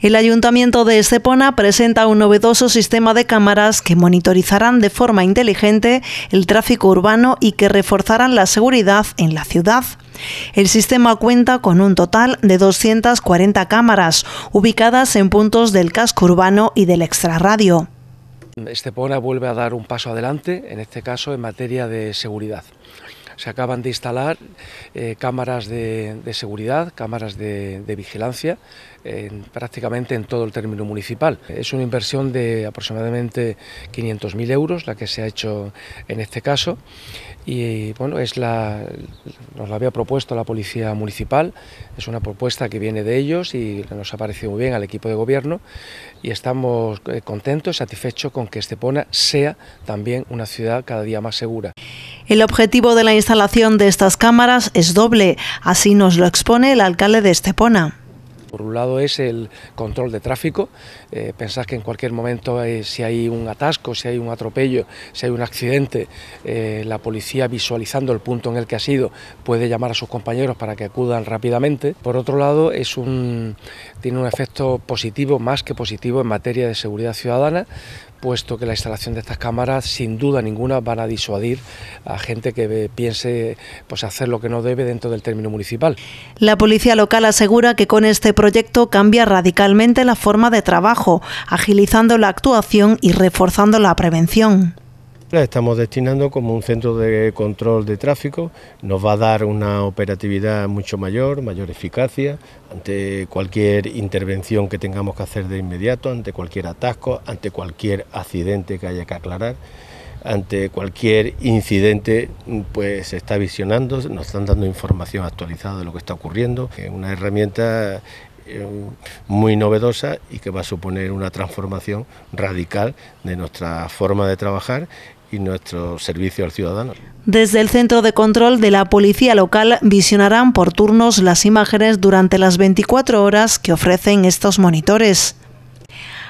El Ayuntamiento de Estepona presenta un novedoso sistema de cámaras que monitorizarán de forma inteligente el tráfico urbano y que reforzarán la seguridad en la ciudad. El sistema cuenta con un total de 240 cámaras ubicadas en puntos del casco urbano y del extrarradio. Estepona vuelve a dar un paso adelante, en este caso en materia de seguridad se acaban de instalar eh, cámaras de, seguridad, cámaras de, vigilancia, prácticamente en todo el término municipal. Es una inversión de aproximadamente 500.000 euros la que se ha hecho en este caso y bueno, es la, nos la había propuesto la Policía Municipal, es una propuesta que viene de ellos y nos ha parecido muy bien al equipo de gobierno y estamos eh, contentos, satisfechos con que Estepona sea también una ciudad cada día más segura. El objetivo de la instalación de estas cámaras es doble, así nos lo expone el alcalde de Estepona. Por un lado es el control de tráfico, eh, pensás que en cualquier momento eh, si hay un atasco, si hay un atropello, si hay un accidente, eh, la policía visualizando el punto en el que ha sido puede llamar a sus compañeros para que acudan rápidamente. Por otro lado es un, tiene un efecto positivo, más que positivo en materia de seguridad ciudadana, puesto que la instalación de estas cámaras sin duda ninguna van a disuadir a gente que piense pues hacer lo que no debe dentro del término municipal. La policía local asegura que con este proyecto cambia radicalmente la forma de trabajo, agilizando la actuación y reforzando la prevención. La estamos destinando como un centro de control de tráfico, nos va a dar una operatividad mucho mayor, mayor eficacia ante cualquier intervención que tengamos que hacer de inmediato, ante cualquier atasco, ante cualquier accidente que haya que aclarar ante cualquier incidente, pues se está visionando, nos están dando información actualizada de lo que está ocurriendo. Es una herramienta eh, muy novedosa y que va a suponer una transformación radical de nuestra forma de trabajar y nuestro servicio al ciudadano. Desde el centro de control de la policía local visionarán por turnos las imágenes durante las 24 horas que ofrecen estos monitores.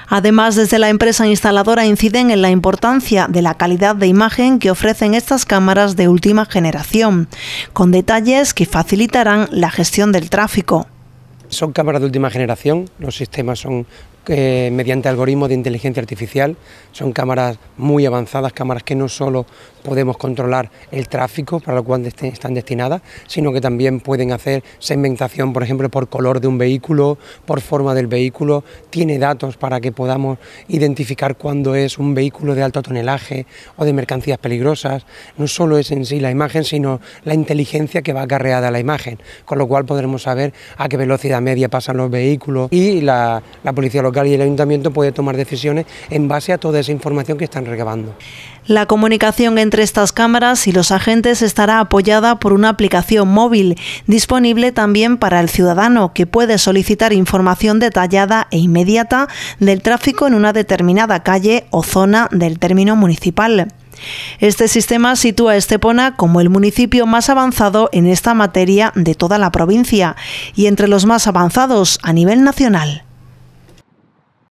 Además, desde la empresa instaladora inciden en la importancia de la calidad de imagen que ofrecen estas cámaras de última generación, con detalles que facilitarán la gestión del tráfico. Son cámaras de última generación, los sistemas son mediante algoritmos de inteligencia artificial. Son cámaras muy avanzadas, cámaras que no solo podemos controlar el tráfico para lo cual están destinadas, sino que también pueden hacer segmentación, por ejemplo, por color de un vehículo, por forma del vehículo. Tiene datos para que podamos identificar cuándo es un vehículo de alto tonelaje o de mercancías peligrosas. No solo es en sí la imagen, sino la inteligencia que va acarreada a la imagen, con lo cual podremos saber a qué velocidad media pasan los vehículos y la, la policía local y el ayuntamiento puede tomar decisiones en base a toda esa información que están recabando. La comunicación entre estas cámaras y los agentes estará apoyada por una aplicación móvil disponible también para el ciudadano que puede solicitar información detallada e inmediata del tráfico en una determinada calle o zona del término municipal. Este sistema sitúa a Estepona como el municipio más avanzado en esta materia de toda la provincia y entre los más avanzados a nivel nacional.